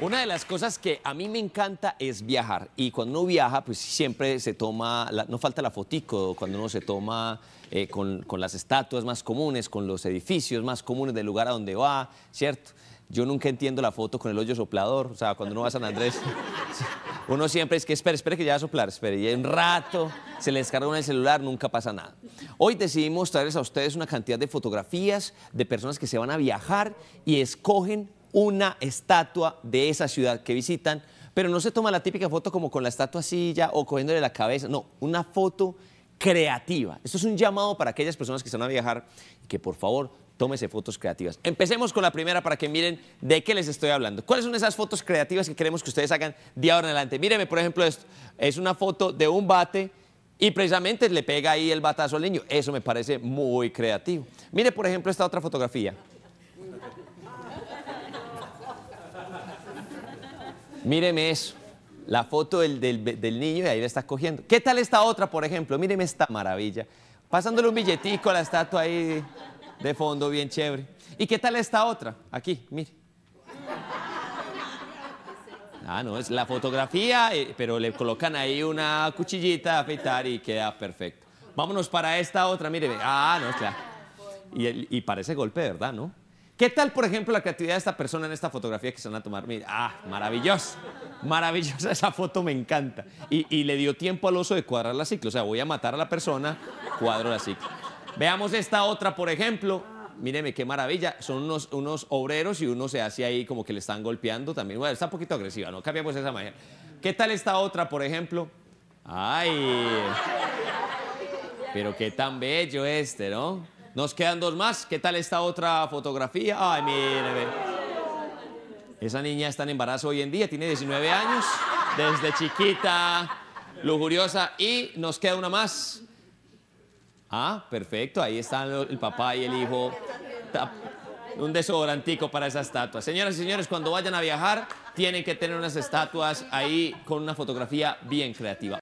Una de las cosas que a mí me encanta es viajar y cuando uno viaja pues siempre se toma, no falta la fotico cuando uno se toma eh, con, con, las estatuas más comunes, con los edificios más comunes del lugar a donde va, ¿cierto? Yo nunca entiendo la foto con el hoyo soplador, o sea, cuando uno va a San Andrés, uno siempre es que espera, espere que ya va a soplar, espere, y un rato se le descarga uno el celular, nunca pasa nada. Hoy decidimos traerles a ustedes una cantidad de fotografías de personas que se van a viajar y escogen una estatua de esa ciudad que visitan, pero no se toma la típica foto como con la estatua silla o cogiéndole la cabeza, no, una foto creativa. Esto es un llamado para aquellas personas que están a viajar y que por favor tómese fotos creativas. Empecemos con la primera para que miren de qué les estoy hablando. ¿Cuáles son esas fotos creativas que queremos que ustedes hagan de ahora en adelante? Míreme, por ejemplo, esto es una foto de un bate y precisamente le pega ahí el batazo al niño. Eso me parece muy creativo. Mire, por ejemplo, esta otra fotografía. Míreme eso. La foto del, niño y ahí la está cogiendo. ¿Qué tal esta otra, por ejemplo? Míreme esta maravilla. Pasándole un billetico a la estatua ahí de fondo, bien chévere. ¿Y qué tal esta otra? Aquí, mire. Ah, no, es la fotografía, eh, pero le colocan ahí una cuchillita a afeitar y queda perfecto. Vámonos para esta otra, mire. Ah, no, claro. Y, y parece golpe, ¿verdad? ¿No? ¿Qué tal, por ejemplo, la creatividad de esta persona en esta fotografía que se van a tomar? Mira, ah, maravilloso. Maravillosa esa foto, me encanta. Y, le dio tiempo al oso de cuadrar la cicla. O sea, voy a matar a la persona, cuadro la cicla. Veamos esta otra, por ejemplo. Míreme qué maravilla. Son unos, unos obreros y uno se hace ahí como que le están golpeando también. Bueno, está un poquito agresiva, ¿no? Cambiamos esa manera. ¿Qué tal esta otra, por ejemplo? ¡Ay! Pero qué tan bello este, ¿no? Nos quedan dos más. ¿Qué tal esta otra fotografía? Ay, mire. Esa niña está en embarazo hoy en día, tiene 19 años, desde chiquita, lujuriosa. Y nos queda una más. Ah, perfecto, ahí están el papá y el hijo. Un desodorantico para esa estatua. Señoras y señores, cuando vayan a viajar, tienen que tener unas estatuas ahí con una fotografía bien creativa.